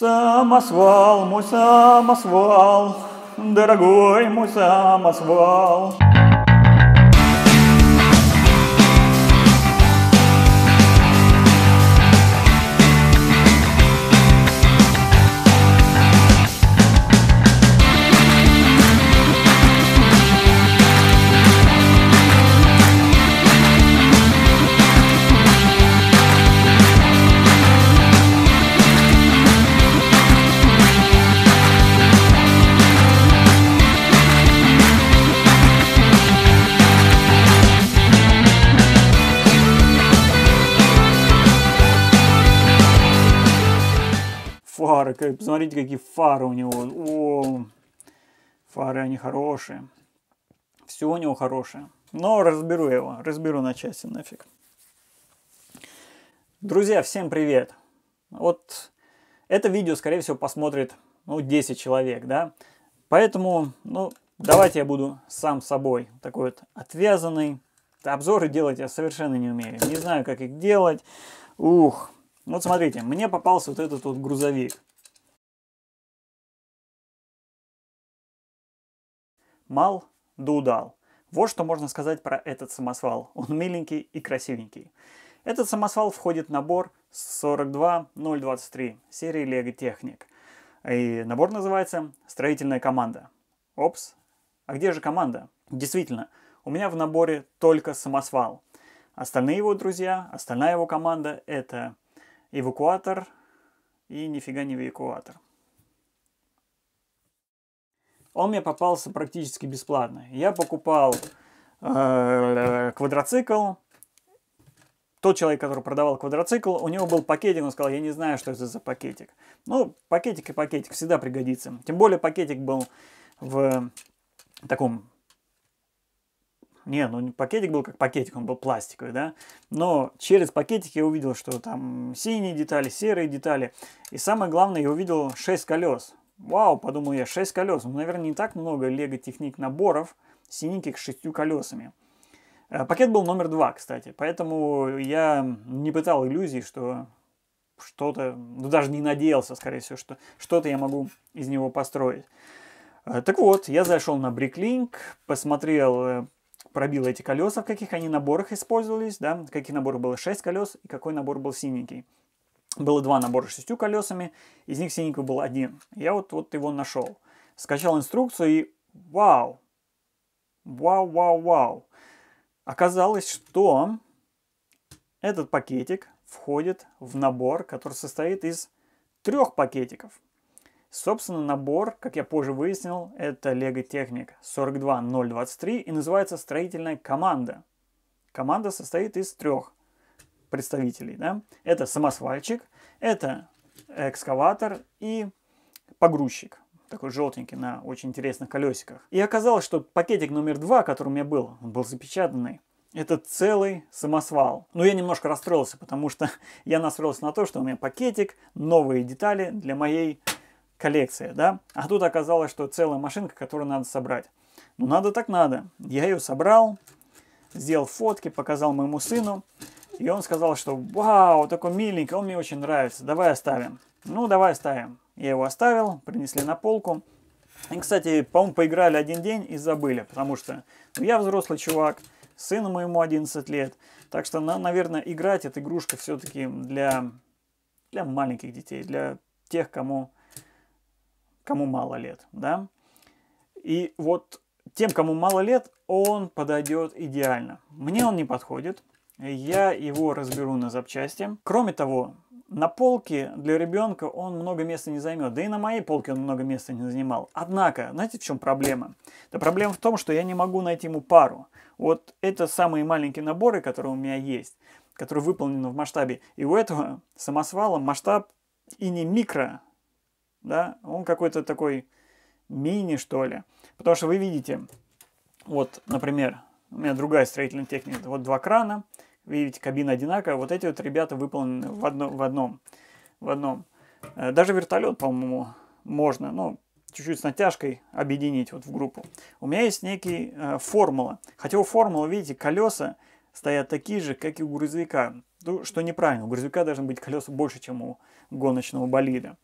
Самосвал, мой самосвал, дорогой мой самосвал. фары. посмотрите, какие фары у него. О, фары, они хорошие. Все у него хорошее. Но разберу его, разберу на части нафиг. Друзья, всем привет. Вот это видео, скорее всего, посмотрит ну, 10 человек, да? Поэтому, ну, давайте я буду сам собой такой вот отвязанный. Обзоры делать я совершенно не умею. Не знаю, как их делать. Ух, вот смотрите, мне попался вот этот вот грузовик. Мал да удал. Вот что можно сказать про этот самосвал. Он миленький и красивенький. Этот самосвал входит в набор 42023 серии Лего Техник. И набор называется «Строительная команда». Опс, а где же команда? Действительно, у меня в наборе только самосвал. Остальные его друзья, остальная его команда — это эвакуатор и нифига не эвакуатор. Он мне попался практически бесплатно. Я покупал э, квадроцикл. Тот человек, который продавал квадроцикл, у него был пакетик, он сказал, я не знаю, что это за пакетик. Ну, пакетик и пакетик всегда пригодится. Тем более пакетик был в таком не, ну пакетик был как пакетик, он был пластиковый, да. Но через пакетик я увидел, что там синие детали, серые детали. И самое главное, я увидел 6 колес. Вау, подумал я, 6 колес. Ну, наверное, не так много Лего Техник наборов синеньких с шестью колесами. Э, пакет был номер два, кстати, поэтому я не пытал иллюзий, что что-то, ну даже не надеялся, скорее всего, что что-то я могу из него построить. Э, так вот, я зашел на Bricklink, посмотрел э, пробила эти колеса, в каких они наборах использовались, да, каких наборах было 6 колес и какой набор был синенький. Было два набора с шестью колесами, из них синенького был один. Я вот, вот его нашел. Скачал инструкцию и вау! Вау, вау, вау! Оказалось, что этот пакетик входит в набор, который состоит из трех пакетиков. Собственно, набор, как я позже выяснил, это Lego Technic 42023 и называется «Строительная команда». Команда состоит из трех представителей. Да? Это самосвальчик, это экскаватор и погрузчик. Такой желтенький на очень интересных колесиках. И оказалось, что пакетик номер два, который у меня был, он был запечатанный, это целый самосвал. Но я немножко расстроился, потому что я настроился на то, что у меня пакетик, новые детали для моей коллекция, да? А тут оказалось, что целая машинка, которую надо собрать. Ну, надо так надо. Я ее собрал, сделал фотки, показал моему сыну. И он сказал, что «Вау, такой миленький, он мне очень нравится, давай оставим». Ну, давай оставим. Я его оставил, принесли на полку. И, кстати, по-моему, поиграли один день и забыли, потому что ну, я взрослый чувак, сыну моему 11 лет. Так что, на, наверное, играть эта игрушка все-таки для, для маленьких детей, для тех, кому кому мало лет, да. И вот тем, кому мало лет, он подойдет идеально. Мне он не подходит, я его разберу на запчасти. Кроме того, на полке для ребенка он много места не займет. Да и на моей полке он много места не занимал. Однако, знаете, в чем проблема? Да проблема в том, что я не могу найти ему пару. Вот это самые маленькие наборы, которые у меня есть, которые выполнены в масштабе. И у этого самосвала масштаб и не микро, да, он какой-то такой мини, что ли. Потому что вы видите, вот, например, у меня другая строительная техника, вот два крана, вы видите, кабина одинаковая, вот эти вот ребята выполнены в, одно, в одном, в одном. Э, даже вертолет, по-моему, можно, ну, чуть-чуть с натяжкой объединить вот в группу. У меня есть некий э, формула. Хотя у формулы, видите, колеса стоят такие же, как и у грузовика. Ну, что неправильно, у грузовика должны быть колеса больше, чем у гоночного болида.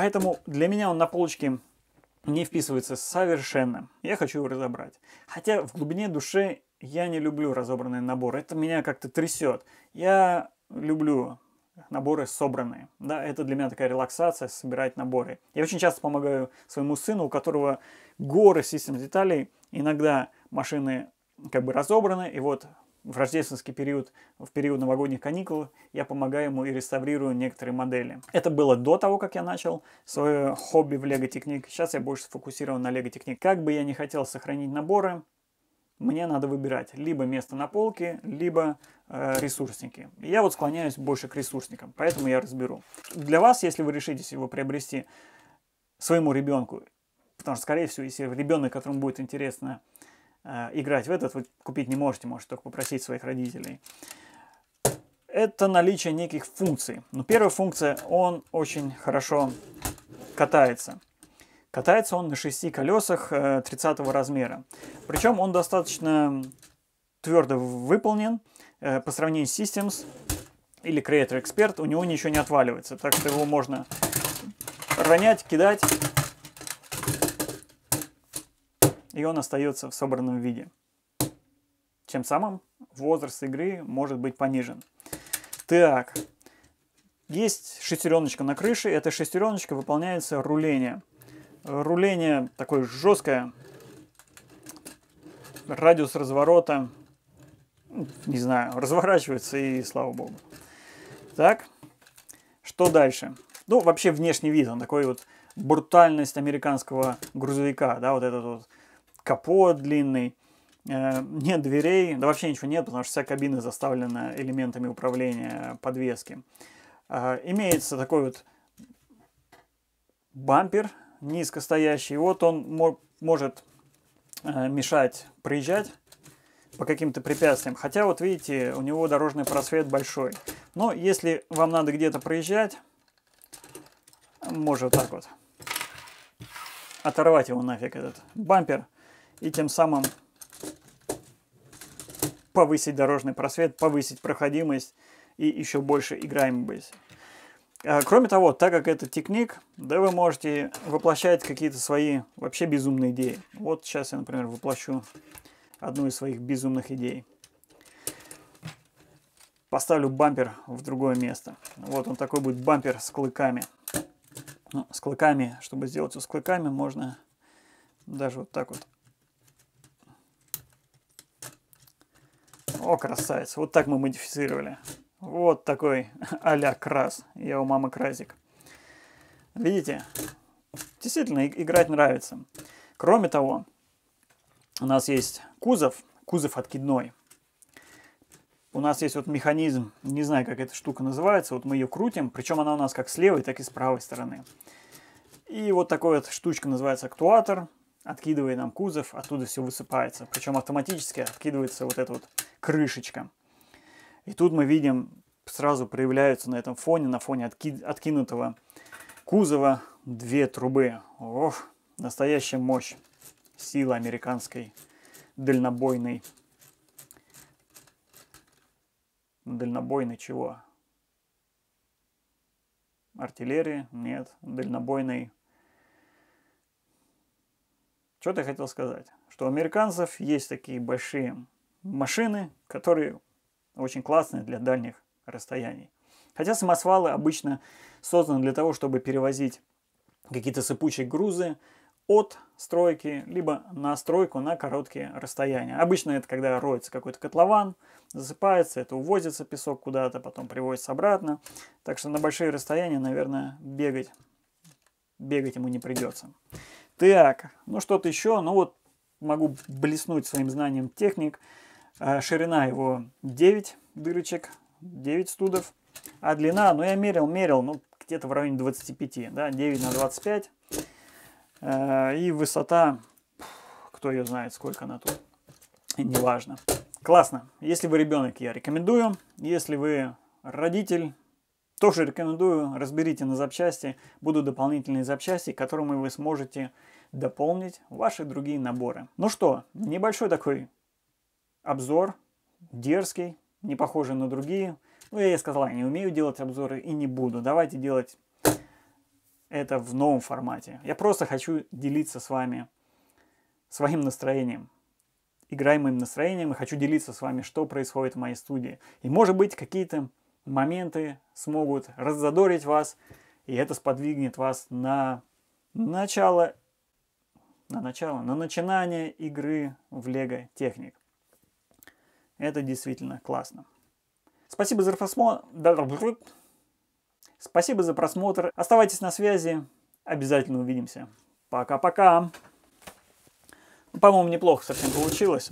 Поэтому для меня он на полочке не вписывается совершенно. Я хочу его разобрать. Хотя в глубине души я не люблю разобранные наборы. Это меня как-то трясет. Я люблю наборы собранные. Да, это для меня такая релаксация, собирать наборы. Я очень часто помогаю своему сыну, у которого горы систем деталей. Иногда машины как бы разобраны, и вот в рождественский период, в период новогодних каникул, я помогаю ему и реставрирую некоторые модели. Это было до того, как я начал свое хобби в лего Technique. Сейчас я больше сфокусирован на лего Technique. Как бы я не хотел сохранить наборы, мне надо выбирать либо место на полке, либо э, ресурсники. Я вот склоняюсь больше к ресурсникам, поэтому я разберу. Для вас, если вы решитесь его приобрести своему ребенку, потому что, скорее всего, если ребенок, которому будет интересно Э, играть в этот, вы купить не можете, можете только попросить своих родителей. Это наличие неких функций. но ну, первая функция, он очень хорошо катается. Катается он на шести колесах 30 э, размера. Причем он достаточно твердо выполнен э, по сравнению с Systems или Creator Expert. У него ничего не отваливается, так что его можно ронять, кидать и он остается в собранном виде. чем самым возраст игры может быть понижен. Так, есть шестереночка на крыше. Эта шестереночка выполняется руление. Руление такое жесткое. Радиус разворота, не знаю, разворачивается и слава богу. Так, что дальше? Ну, вообще внешний вид, он такой вот брутальность американского грузовика, да, вот этот вот капот длинный, э, нет дверей, да вообще ничего нет, потому что вся кабина заставлена элементами управления подвески. Э, имеется такой вот бампер низко стоящий, вот он может э, мешать проезжать по каким-то препятствиям. Хотя вот видите, у него дорожный просвет большой. Но если вам надо где-то проезжать, можно так вот оторвать его нафиг этот бампер – и тем самым повысить дорожный просвет, повысить проходимость и еще больше играемость. А, кроме того, так как это техник, да вы можете воплощать какие-то свои вообще безумные идеи. Вот сейчас я, например, воплощу одну из своих безумных идей. Поставлю бампер в другое место. Вот он такой будет бампер с клыками. Ну, с клыками, чтобы сделать его с клыками, можно даже вот так вот О, красавец. Вот так мы модифицировали. Вот такой а-ля крас. Я у мамы красик. Видите? Действительно, играть нравится. Кроме того, у нас есть кузов. Кузов откидной. У нас есть вот механизм, не знаю, как эта штука называется. Вот мы ее крутим. Причем она у нас как с левой, так и с правой стороны. И вот такая вот штучка называется актуатор откидывая нам кузов, оттуда все высыпается. Причем автоматически откидывается вот эта вот крышечка. И тут мы видим, сразу проявляются на этом фоне, на фоне отки откинутого кузова, две трубы. Ох, настоящая мощь, сила американской дальнобойной. Дальнобойной чего? Артиллерии? Нет. Дальнобойной что ты хотел сказать? Что у американцев есть такие большие машины, которые очень классные для дальних расстояний. Хотя самосвалы обычно созданы для того, чтобы перевозить какие-то сыпучие грузы от стройки, либо на стройку на короткие расстояния. Обычно это когда роется какой-то котлован, засыпается, это увозится песок куда-то, потом привозится обратно. Так что на большие расстояния, наверное, бегать, бегать ему не придется. Так, ну что-то еще. Ну вот могу блеснуть своим знанием техник. А, ширина его 9 дырочек, 9 студов. А длина, ну я мерил, мерил, ну где-то в районе 25, да, 9 на 25. А, и высота, кто ее знает, сколько она тут, неважно. Классно. Если вы ребенок, я рекомендую. Если вы родитель, тоже рекомендую, разберите на запчасти. Будут дополнительные запчасти, которыми вы сможете дополнить ваши другие наборы. Ну что, небольшой такой обзор, дерзкий, не похожий на другие. Ну, я и сказала, я не умею делать обзоры и не буду. Давайте делать это в новом формате. Я просто хочу делиться с вами своим настроением, играемым настроением, и хочу делиться с вами, что происходит в моей студии. И, может быть, какие-то моменты смогут раззадорить вас, и это сподвигнет вас на начало, на начало, на начинание игры в Лего Техник. Это действительно классно. Спасибо за просмотр. Спасибо за просмотр. Оставайтесь на связи. Обязательно увидимся. Пока-пока. По-моему, неплохо совсем получилось.